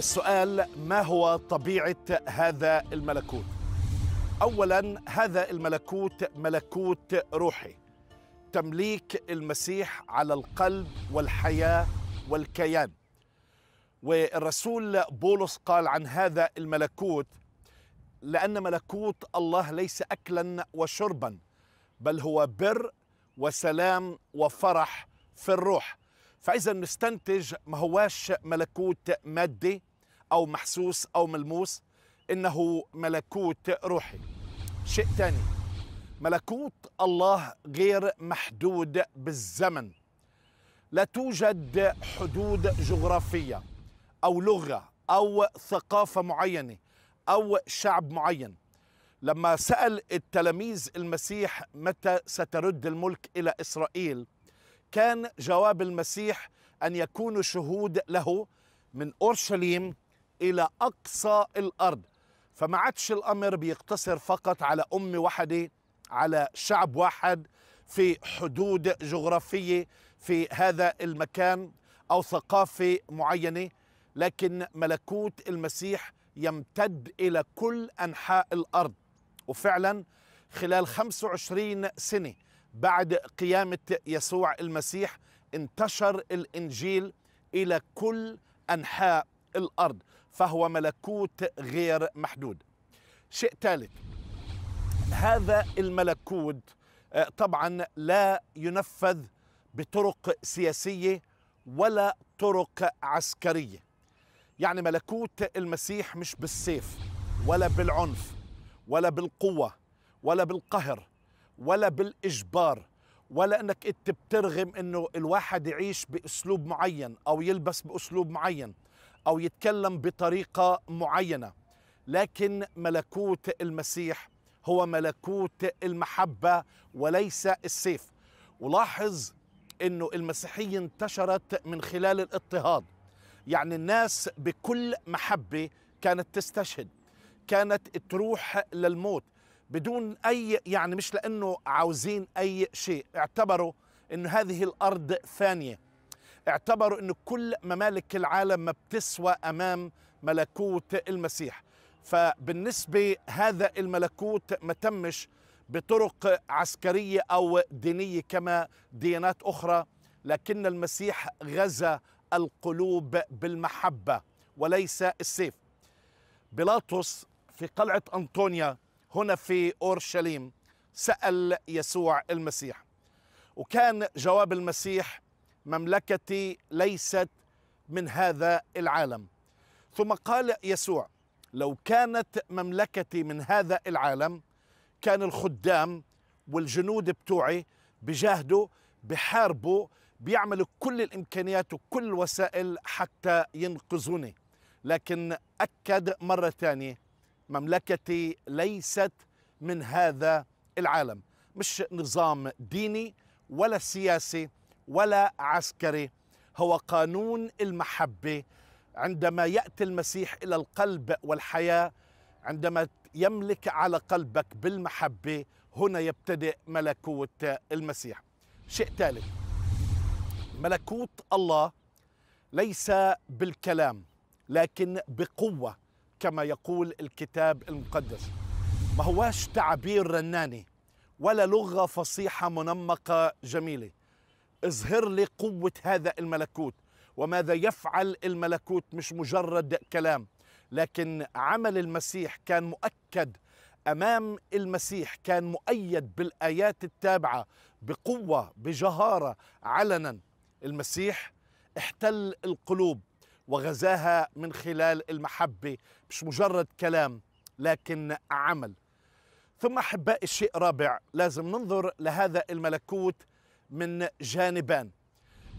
السؤال ما هو طبيعة هذا الملكوت؟ أولا هذا الملكوت ملكوت روحي تمليك المسيح على القلب والحياة والكيان والرسول بولس قال عن هذا الملكوت لأن ملكوت الله ليس أكلا وشربا بل هو بر وسلام وفرح في الروح فإذا نستنتج ما هواش ملكوت مادي أو محسوس أو ملموس إنه ملكوت روحي شيء ثاني ملكوت الله غير محدود بالزمن لا توجد حدود جغرافية أو لغة أو ثقافة معينة أو شعب معين لما سأل التلاميذ المسيح متى سترد الملك إلى إسرائيل كان جواب المسيح أن يكونوا شهود له من أورشليم إلى أقصى الأرض فما عادش الأمر بيقتصر فقط على أمة واحدة على شعب واحد في حدود جغرافية في هذا المكان أو ثقافة معينة لكن ملكوت المسيح يمتد إلى كل أنحاء الأرض وفعلا خلال 25 سنة بعد قيامة يسوع المسيح انتشر الإنجيل إلى كل أنحاء الأرض فهو ملكوت غير محدود شيء ثالث هذا الملكوت آه، طبعا لا ينفذ بطرق سياسيه ولا طرق عسكريه يعني ملكوت المسيح مش بالسيف ولا بالعنف ولا بالقوه ولا بالقهر ولا بالاجبار ولا انك انت بترغم انه الواحد يعيش باسلوب معين او يلبس باسلوب معين او يتكلم بطريقه معينه لكن ملكوت المسيح هو ملكوت المحبه وليس السيف ولاحظ انه المسيحيه انتشرت من خلال الاضطهاد يعني الناس بكل محبه كانت تستشهد كانت تروح للموت بدون اي يعني مش لانه عاوزين اي شيء اعتبروا انه هذه الارض فانيه اعتبروا أن كل ممالك العالم ما بتسوى أمام ملكوت المسيح فبالنسبة هذا الملكوت ما تمش بطرق عسكرية أو دينية كما ديانات أخرى لكن المسيح غزا القلوب بالمحبة وليس السيف بيلاطس في قلعة أنطونيا هنا في أورشليم سأل يسوع المسيح وكان جواب المسيح مملكتي ليست من هذا العالم ثم قال يسوع لو كانت مملكتي من هذا العالم كان الخدام والجنود بتوعي بجاهدوا بحاربوا بيعملوا كل الامكانيات وكل الوسائل حتى ينقذوني لكن اكد مره ثانيه مملكتي ليست من هذا العالم مش نظام ديني ولا سياسي ولا عسكري هو قانون المحبه عندما ياتي المسيح الى القلب والحياه عندما يملك على قلبك بالمحبه هنا يبتدئ ملكوت المسيح شيء ثالث ملكوت الله ليس بالكلام لكن بقوه كما يقول الكتاب المقدس ما هواش تعبير رناني ولا لغه فصيحه منمقه جميله اظهر لي قوة هذا الملكوت وماذا يفعل الملكوت مش مجرد كلام لكن عمل المسيح كان مؤكد امام المسيح كان مؤيد بالايات التابعه بقوه بجهاره علنا المسيح احتل القلوب وغزاها من خلال المحبه مش مجرد كلام لكن عمل ثم احبائي الشيء رابع لازم ننظر لهذا الملكوت من جانبان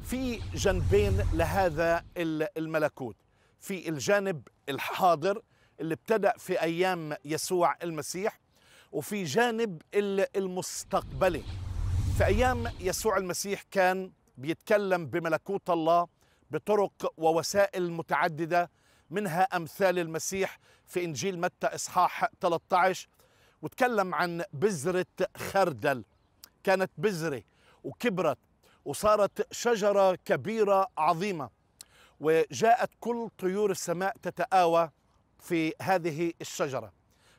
في جانبين لهذا الملكوت في الجانب الحاضر اللي ابتدأ في أيام يسوع المسيح وفي جانب المستقبلي في أيام يسوع المسيح كان بيتكلم بملكوت الله بطرق ووسائل متعددة منها أمثال المسيح في إنجيل متى إصحاح 13 وتكلم عن بذرة خردل كانت بذرة وكبرت وصارت شجرة كبيرة عظيمة وجاءت كل طيور السماء تتآوى في هذه الشجرة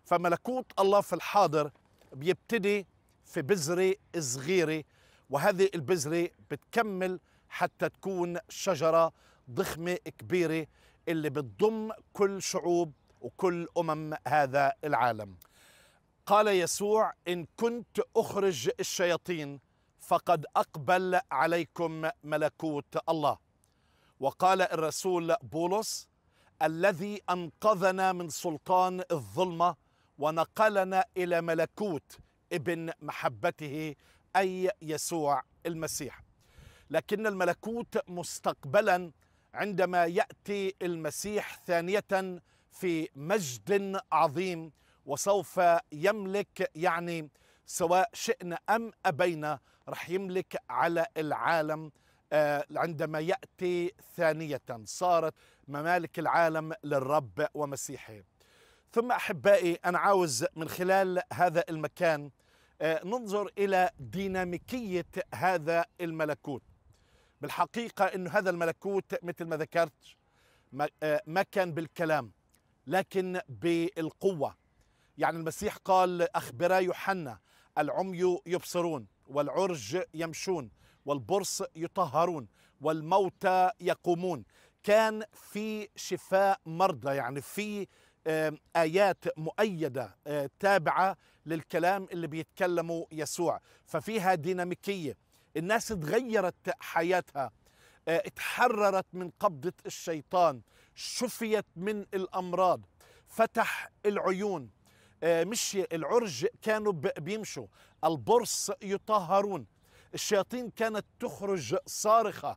فملكوت الله في الحاضر بيبتدي في بذرة صغيرة وهذه البذرة بتكمل حتى تكون شجرة ضخمة كبيرة اللي بتضم كل شعوب وكل أمم هذا العالم قال يسوع إن كنت أخرج الشياطين فقد أقبل عليكم ملكوت الله وقال الرسول بولس الذي أنقذنا من سلطان الظلمة ونقلنا إلى ملكوت ابن محبته أي يسوع المسيح لكن الملكوت مستقبلا عندما يأتي المسيح ثانية في مجد عظيم وسوف يملك يعني سواء شئنا أم أبينا رح يملك على العالم آه، عندما يأتي ثانية صارت ممالك العالم للرب ومسيحه ثم أحبائي أنا عاوز من خلال هذا المكان آه، ننظر إلى ديناميكية هذا الملكوت بالحقيقة أن هذا الملكوت مثل ما ذكرت آه، ما كان بالكلام لكن بالقوة يعني المسيح قال أخبرا يوحنا العمي يبصرون والعرج يمشون والبرص يطهرون والموتى يقومون كان في شفاء مرضى يعني في آيات مؤيدة آه، تابعة للكلام اللي بيتكلمه يسوع ففيها ديناميكية الناس اتغيرت حياتها آه، اتحررت من قبضة الشيطان شفيت من الأمراض فتح العيون آه، مشي العرج كانوا بيمشوا البرص يطهرون الشياطين كانت تخرج صارخة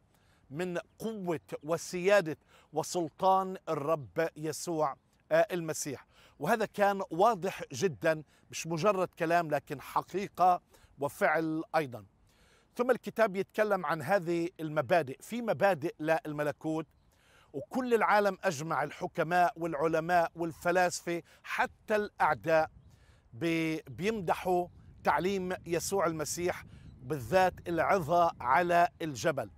من قوة وسيادة وسلطان الرب يسوع آه، المسيح وهذا كان واضح جدا مش مجرد كلام لكن حقيقة وفعل أيضا ثم الكتاب يتكلم عن هذه المبادئ في مبادئ للملكوت وكل العالم أجمع الحكماء والعلماء والفلاسفة حتى الأعداء بيمدحوا تعليم يسوع المسيح بالذات العظة على الجبل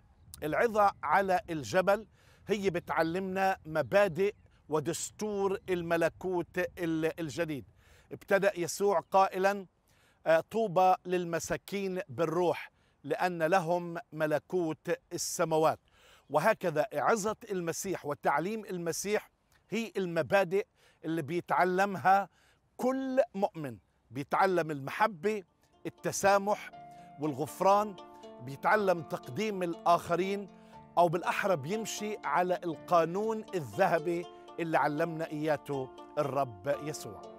العظة على الجبل هي بتعلمنا مبادئ ودستور الملكوت الجديد ابتدأ يسوع قائلا آه، طوبى للمساكين بالروح لأن لهم ملكوت السماوات وهكذا إعزة المسيح وتعليم المسيح هي المبادئ اللي بيتعلمها كل مؤمن بيتعلم المحبة التسامح والغفران بيتعلم تقديم الآخرين أو بالأحرى بيمشي على القانون الذهبي اللي علمنا إياته الرب يسوع